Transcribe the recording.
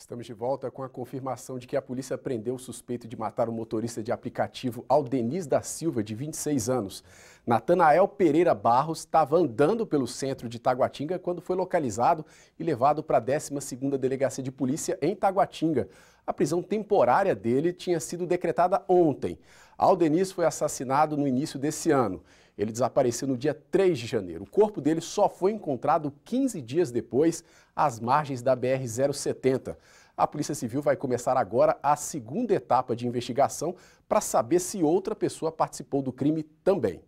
Estamos de volta com a confirmação de que a polícia prendeu o suspeito de matar o motorista de aplicativo Aldeniz da Silva, de 26 anos. Natanael Pereira Barros estava andando pelo centro de Taguatinga quando foi localizado e levado para a 12ª Delegacia de Polícia em Taguatinga. A prisão temporária dele tinha sido decretada ontem. Aldenis foi assassinado no início desse ano. Ele desapareceu no dia 3 de janeiro. O corpo dele só foi encontrado 15 dias depois, às margens da BR-070. A Polícia Civil vai começar agora a segunda etapa de investigação para saber se outra pessoa participou do crime também.